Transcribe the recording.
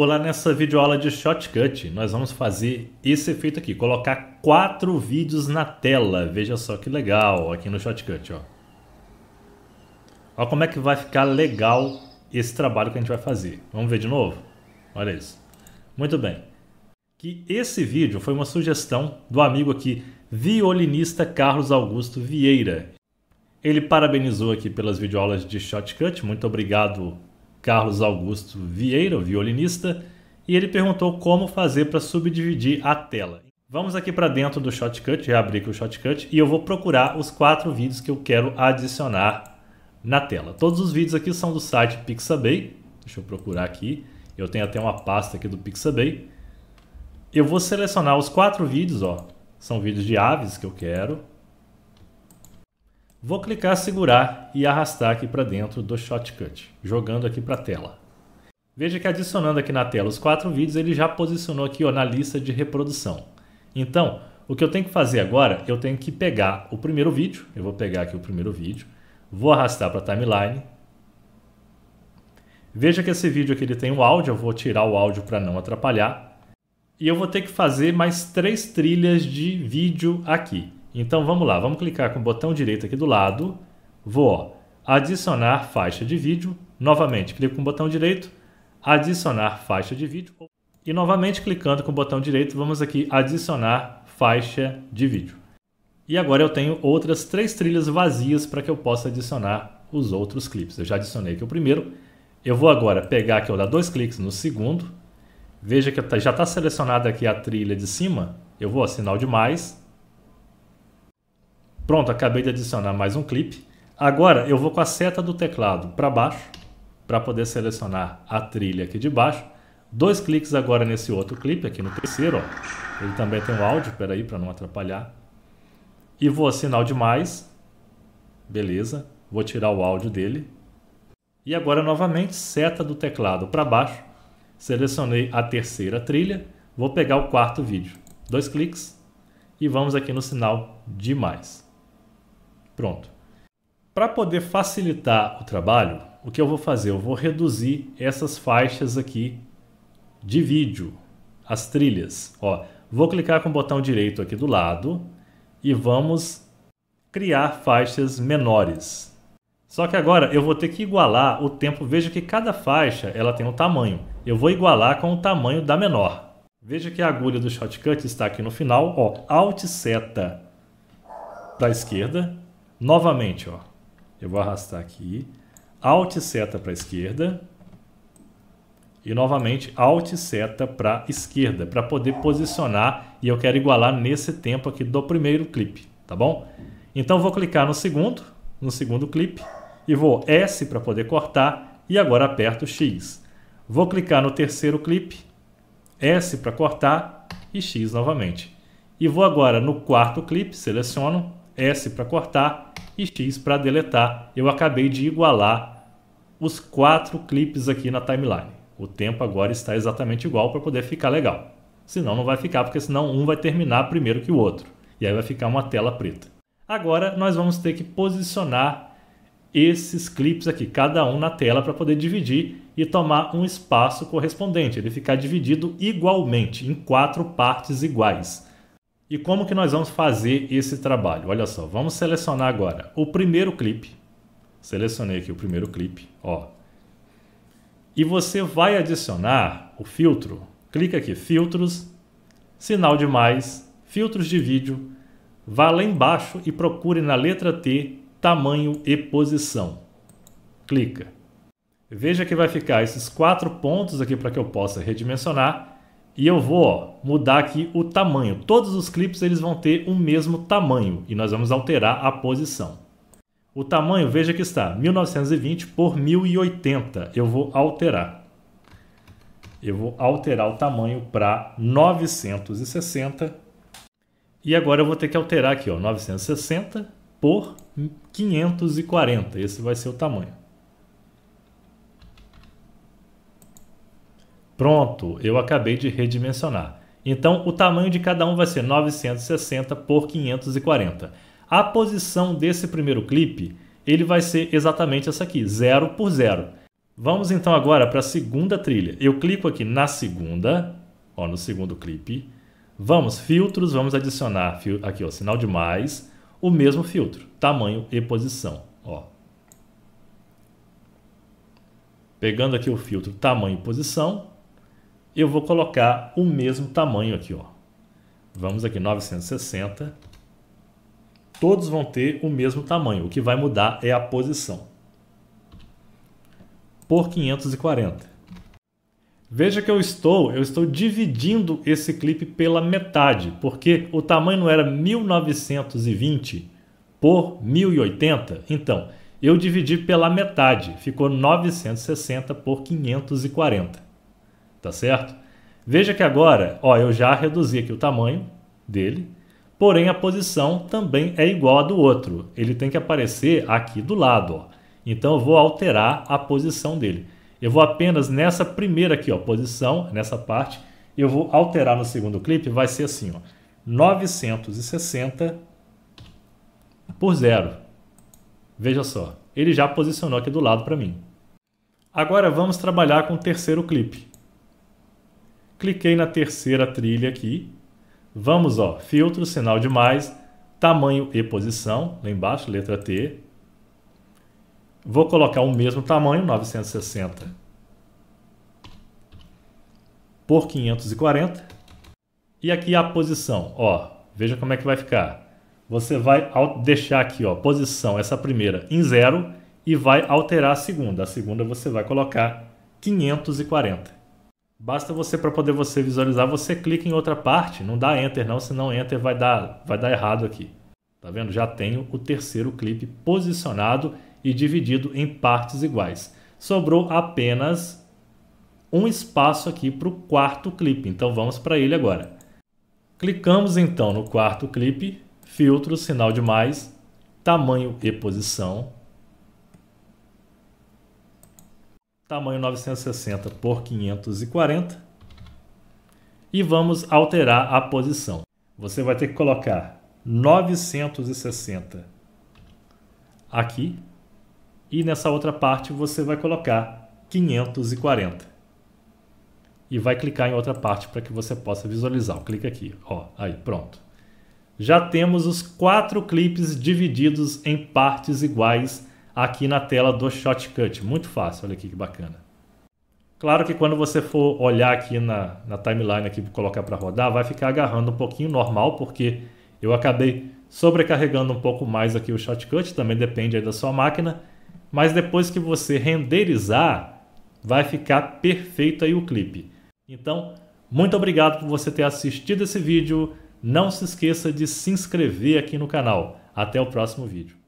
Olá, nessa videoaula de Shotcut nós vamos fazer esse efeito aqui, colocar quatro vídeos na tela. Veja só que legal aqui no Shotcut, ó. Olha como é que vai ficar legal esse trabalho que a gente vai fazer. Vamos ver de novo? Olha isso. Muito bem. Que esse vídeo foi uma sugestão do amigo aqui, violinista Carlos Augusto Vieira. Ele parabenizou aqui pelas videoaulas de Shotcut, muito obrigado Carlos Augusto Vieira, violinista, e ele perguntou como fazer para subdividir a tela. Vamos aqui para dentro do Shotcut, reabrir aqui o Shotcut, e eu vou procurar os quatro vídeos que eu quero adicionar na tela. Todos os vídeos aqui são do site Pixabay, deixa eu procurar aqui, eu tenho até uma pasta aqui do Pixabay. Eu vou selecionar os quatro vídeos, ó. são vídeos de aves que eu quero, Vou clicar segurar e arrastar aqui para dentro do Shortcut, jogando aqui para a tela. Veja que adicionando aqui na tela os quatro vídeos, ele já posicionou aqui ó, na lista de reprodução. Então, o que eu tenho que fazer agora, eu tenho que pegar o primeiro vídeo, eu vou pegar aqui o primeiro vídeo, vou arrastar para a timeline. Veja que esse vídeo aqui ele tem o um áudio, eu vou tirar o áudio para não atrapalhar. E eu vou ter que fazer mais três trilhas de vídeo aqui. Então vamos lá, vamos clicar com o botão direito aqui do lado, vou ó, adicionar faixa de vídeo, novamente clico com o botão direito, adicionar faixa de vídeo e novamente clicando com o botão direito vamos aqui adicionar faixa de vídeo. E agora eu tenho outras três trilhas vazias para que eu possa adicionar os outros clipes. Eu já adicionei aqui o primeiro, eu vou agora pegar aqui, eu dar dois cliques no segundo, veja que já está selecionada aqui a trilha de cima, eu vou assinar o de mais, Pronto, acabei de adicionar mais um clipe. Agora eu vou com a seta do teclado para baixo para poder selecionar a trilha aqui de baixo. Dois cliques agora nesse outro clipe aqui no terceiro, ó. Ele também tem um áudio, peraí para não atrapalhar. E vou sinal de mais. Beleza. Vou tirar o áudio dele. E agora novamente seta do teclado para baixo. Selecionei a terceira trilha. Vou pegar o quarto vídeo. Dois cliques e vamos aqui no sinal de mais. Pronto. Para poder facilitar o trabalho, o que eu vou fazer? Eu vou reduzir essas faixas aqui de vídeo, as trilhas. Ó, vou clicar com o botão direito aqui do lado e vamos criar faixas menores. Só que agora eu vou ter que igualar o tempo. Veja que cada faixa ela tem um tamanho. Eu vou igualar com o tamanho da menor. Veja que a agulha do shortcut está aqui no final. Ó, Alt seta para a esquerda Novamente, ó. Eu vou arrastar aqui. Alt seta para a esquerda. E novamente Alt seta para a esquerda, para poder posicionar e eu quero igualar nesse tempo aqui do primeiro clipe, tá bom? Então vou clicar no segundo, no segundo clipe e vou S para poder cortar e agora aperto X. Vou clicar no terceiro clipe, S para cortar e X novamente. E vou agora no quarto clipe, seleciono S para cortar e X para deletar. Eu acabei de igualar os quatro clipes aqui na timeline. O tempo agora está exatamente igual para poder ficar legal. Senão não vai ficar, porque senão um vai terminar primeiro que o outro. E aí vai ficar uma tela preta. Agora nós vamos ter que posicionar esses clipes aqui, cada um na tela, para poder dividir e tomar um espaço correspondente. Ele ficar dividido igualmente, em quatro partes iguais. E como que nós vamos fazer esse trabalho? Olha só, vamos selecionar agora o primeiro clipe. Selecionei aqui o primeiro clipe, ó. E você vai adicionar o filtro. Clica aqui, filtros, sinal de mais, filtros de vídeo. Vá lá embaixo e procure na letra T, tamanho e posição. Clica. Veja que vai ficar esses quatro pontos aqui para que eu possa redimensionar e eu vou ó, mudar aqui o tamanho. Todos os clipes eles vão ter o mesmo tamanho e nós vamos alterar a posição. O tamanho, veja que está 1920 por 1080. Eu vou alterar. Eu vou alterar o tamanho para 960. E agora eu vou ter que alterar aqui, ó, 960 por 540. Esse vai ser o tamanho. Pronto, eu acabei de redimensionar. Então, o tamanho de cada um vai ser 960 por 540. A posição desse primeiro clipe, ele vai ser exatamente essa aqui, 0 por 0. Vamos então agora para a segunda trilha. Eu clico aqui na segunda, ó, no segundo clipe. Vamos, filtros, vamos adicionar aqui, ó, sinal de mais, o mesmo filtro, tamanho e posição, ó. Pegando aqui o filtro tamanho e posição, eu vou colocar o mesmo tamanho aqui, ó. Vamos aqui, 960. Todos vão ter o mesmo tamanho. O que vai mudar é a posição. Por 540. Veja que eu estou, eu estou dividindo esse clipe pela metade, porque o tamanho não era 1920 por 1080. Então, eu dividi pela metade, ficou 960 por 540 tá certo? Veja que agora, ó, eu já reduzi aqui o tamanho dele, porém a posição também é igual à do outro. Ele tem que aparecer aqui do lado, ó. Então eu vou alterar a posição dele. Eu vou apenas nessa primeira aqui, ó, posição, nessa parte, eu vou alterar no segundo clipe, vai ser assim, ó, 960 por zero. Veja só, ele já posicionou aqui do lado para mim. Agora vamos trabalhar com o terceiro clipe. Cliquei na terceira trilha aqui. Vamos, ó, filtro, sinal de mais, tamanho e posição, lá embaixo, letra T. Vou colocar o mesmo tamanho, 960 por 540. E aqui a posição, ó, veja como é que vai ficar. Você vai deixar aqui, ó, posição, essa primeira em zero e vai alterar a segunda. A segunda você vai colocar 540. Basta você para poder você visualizar, você clica em outra parte, não dá enter não, senão enter vai dar vai dar errado aqui. Tá vendo? Já tenho o terceiro clipe posicionado e dividido em partes iguais. Sobrou apenas um espaço aqui para o quarto clipe, então vamos para ele agora. Clicamos então no quarto clipe, filtro, sinal de mais, tamanho e posição, tamanho 960 por 540 e vamos alterar a posição. Você vai ter que colocar 960 aqui e nessa outra parte você vai colocar 540 e vai clicar em outra parte para que você possa visualizar. Clica aqui, ó, aí, pronto. Já temos os quatro clipes divididos em partes iguais aqui na tela do Shotcut. Muito fácil, olha aqui que bacana. Claro que quando você for olhar aqui na, na timeline, aqui, colocar para rodar, vai ficar agarrando um pouquinho normal, porque eu acabei sobrecarregando um pouco mais aqui o Shotcut, também depende da sua máquina, mas depois que você renderizar, vai ficar perfeito aí o clipe. Então, muito obrigado por você ter assistido esse vídeo, não se esqueça de se inscrever aqui no canal. Até o próximo vídeo.